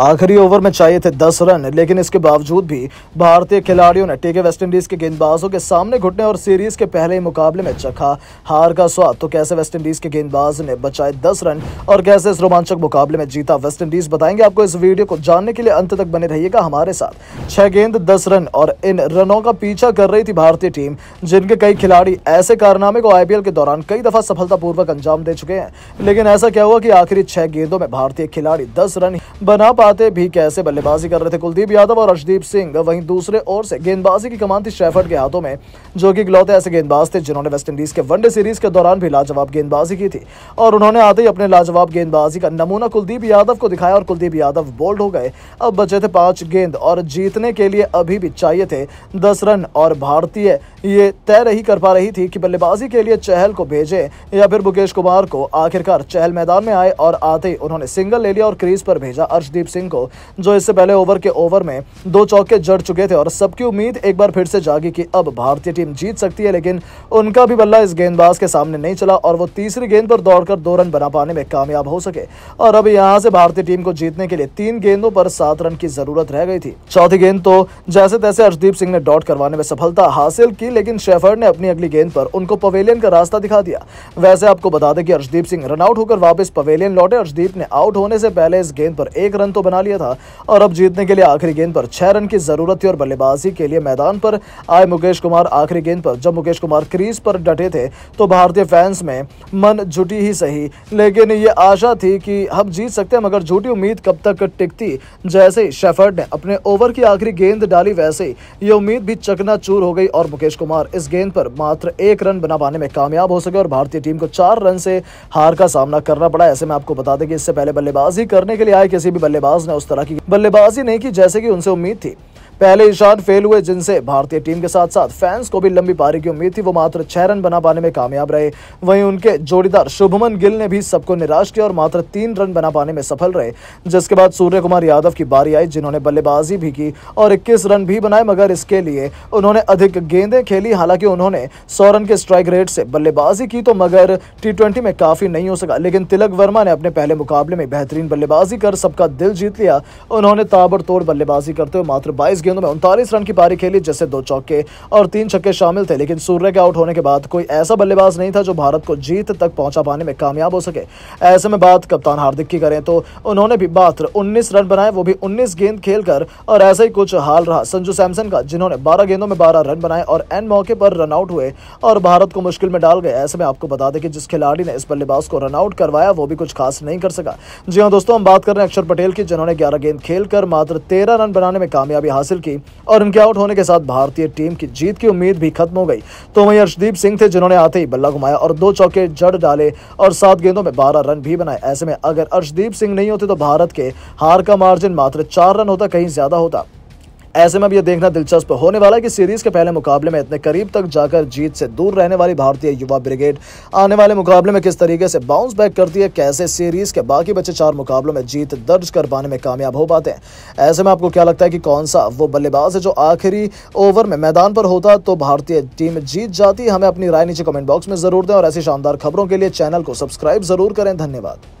आखिरी ओवर में चाहिए थे दस रन लेकिन इसके बावजूद भी भारतीय खिलाड़ियों ने टीके वेस्टइंडीज के गेंदबाजों के सामने घुटने और सीरीज के पहले ही मुकाबले में चखा हार का स्वाद तो कैसे वेस्टइंडीज के गेंदबाज ने बचाए दस रन और कैसे इस रोमांचक मुकाबले में जीता वेस्टइंडीज बताएंगे आपको इस वीडियो को जानने के लिए अंत तक बने रहिएगा हमारे साथ छह गेंद दस रन और इन रनों का पीछा कर रही थी भारतीय टीम जिनके कई खिलाड़ी ऐसे कारनामे को आईपीएल के दौरान कई दफा सफलतापूर्वक अंजाम दे चुके हैं लेकिन ऐसा क्या हुआ कि आखिरी छह गेंदों में भारतीय खिलाड़ी दस रन बना पाते भी कैसे बल्लेबाजी कर रहे थे कुलदीप यादव और अर्शदीप सिंह वहीं दूसरे ओर से गेंदबाजी की कमान थी शेफर्ड के हाथों में जो कि गलौते ऐसे गेंदबाज थे जिन्होंने वेस्ट इंडीज के वनडे सीरीज के दौरान भी लाजवाब गेंदबाजी की थी और उन्होंने आते ही अपने लाजवाब गेंदबाजी का नमूना कुलदीप यादव को दिखाया और कुलदीप यादव बोल्ड हो गए अब बचे थे पांच गेंद और जीतने के लिए अभी भी चाहिए थे दस रन और भारतीय ये तय नहीं कर पा रही थी कि बल्लेबाजी के लिए चहल को भेजे या फिर मुकेश कुमार को आखिरकार चहल मैदान में आए और आते ही उन्होंने सिंगल ले लिया और क्रीज पर भेजा अर्शदीप सिंह को जो इससे पहले ओवर के ओवर में दो चौके जड़ चुके थे और सबकी उम्मीद एक बार फिर से जागी कि अब भारतीय टीम जीत सकती है लेकिन उनका भी बल्ला इस गेंदबाज के सामने नहीं चला और वो तीसरी गेंद पर दौड़कर दो रन बना पाने में कामयाब हो सके और अब यहाँ से भारतीय टीम को जीतने के लिए तीन गेंदों पर सात रन की जरूरत रह गई थी चौथी गेंद तो जैसे तैसे अर्शदीप सिंह ने डॉट करवाने में सफलता हासिल की थी लेकिन शेफर्ड ने अपनी अगली गेंद पर उनको पवेलियन का रास्ता दिखा दिया वैसे आपको बता दें कि अर्शदीप सिंह रनआउट होकर वापस पवेलियन लौटे अर्शदीप ने आउट होने से पहले इस गेंद पर एक रन तो बना लिया था और अब जीतने के लिए आखिरी गेंद पर छह रन की जरूरत थी और बल्लेबाजी के लिए मैदान पर आए मुकेश कुमार आखिरी गेंद पर जब मुकेश कुमार क्रीज पर डटे थे तो भारतीय फैंस में मन जुटी ही सही लेकिन ये आशा थी कि हम जीत सकते हैं मगर झूठी उम्मीद कब तक टिकती जैसे ही शेफर्ड ने अपने ओवर की आखिरी गेंद डाली वैसे ही ये उम्मीद भी चकनाचूर हो गई और मुकेश कुमार इस गेंद पर मात्र एक रन बना पाने में कामयाब हो सके और भारतीय टीम को चार रन से हार का सामना करना पड़ा ऐसे में आपको बता दें कि इससे पहले बल्लेबाजी करने के लिए आए किसी भी बल्लेबाज ने उस तरह की बल्लेबाजी नहीं की जैसे कि उनसे उम्मीद थी पहले ईशान फेल हुए जिनसे भारतीय टीम के साथ साथ फैंस को भी लंबी पारी की उम्मीद थी वो मात्र छह रन बना पाने में कामयाब रहे वहीं उनके जोड़ीदार शुभमन गिल ने भी सबको निराश किया और मात्र तीन रन बना पाने में सफल रहे जिसके बाद सूर्य कुमार यादव की बारी आई जिन्होंने बल्लेबाजी भी की और इक्कीस रन भी बनाए मगर इसके लिए उन्होंने अधिक गेंदें खेली हालांकि उन्होंने सौ रन के स्ट्राइक रेट से बल्लेबाजी की तो मगर टी में काफी नहीं हो सका लेकिन तिलक वर्मा ने अपने पहले मुकाबले में बेहतरीन बल्लेबाजी कर सबका दिल जीत लिया उन्होंने ताबड़तोड़ बल्लेबाजी करते हुए मात्र बाईस गेंदों में उनतालीस रन की पारी खेली जिससे दो चौके और तीन छक्के शामिल थे लेकिन सूर्य के आउट होने के बाद कोई ऐसा बल्लेबाज नहीं था जो भारत को जीत तक पहुंचा पाने में कामयाब हो सके ऐसे में बात कप्तान हार्दिक की करें तो उन्होंने भी मात्र उन्नीस रन बनाए वो भी उन्नीस गेंद खेलकर और ऐसा ही कुछ हाल रहा संजू सैमसन का जिन्होंने बारह गेंदों में बारह रन बनाए और एन मौके पर रनआउट हुए और भारत को मुश्किल में डाल गए ऐसे में आपको बता दें कि जिस खिलाड़ी ने इस बल्लेबाज को रनआउट करवाया वो भी कुछ खास नहीं कर सका जी हाँ दोस्तों हम बात कर रहे हैं अक्षर पटेल की जिन्होंने ग्यारह गेंद खेलकर मात्र तेरह रन बनाने में कामयाबी हासिल हासिल की और उनके आउट होने के साथ भारतीय टीम की जीत की उम्मीद भी खत्म हो गई तो वहीं अर्शदीप सिंह थे जिन्होंने आते ही बल्ला घुमाया और दो चौके जड़ डाले और सात गेंदों में बारह रन भी बनाए ऐसे में अगर अर्शदीप सिंह नहीं होते तो भारत के हार का मार्जिन मात्र चार रन होता कहीं ज्यादा होता ऐसे में अब यह देखना दिलचस्प होने वाला है कि सीरीज के पहले मुकाबले में इतने करीब तक जाकर जीत से दूर रहने वाली भारतीय युवा ब्रिगेड आने वाले मुकाबले में किस तरीके से बाउंस बैक करती है कैसे सीरीज के बाकी बचे चार मुकाबलों में जीत दर्ज कर पाने में कामयाब हो पाते हैं ऐसे में आपको क्या लगता है कि कौन सा वो बल्लेबाज है जो आखिरी ओवर में मैदान पर होता तो भारतीय टीम जीत जाती हमें अपनी राय नीचे कमेंट बॉक्स में जरूर दें और ऐसी शानदार खबरों के लिए चैनल को सब्सक्राइब जरूर करें धन्यवाद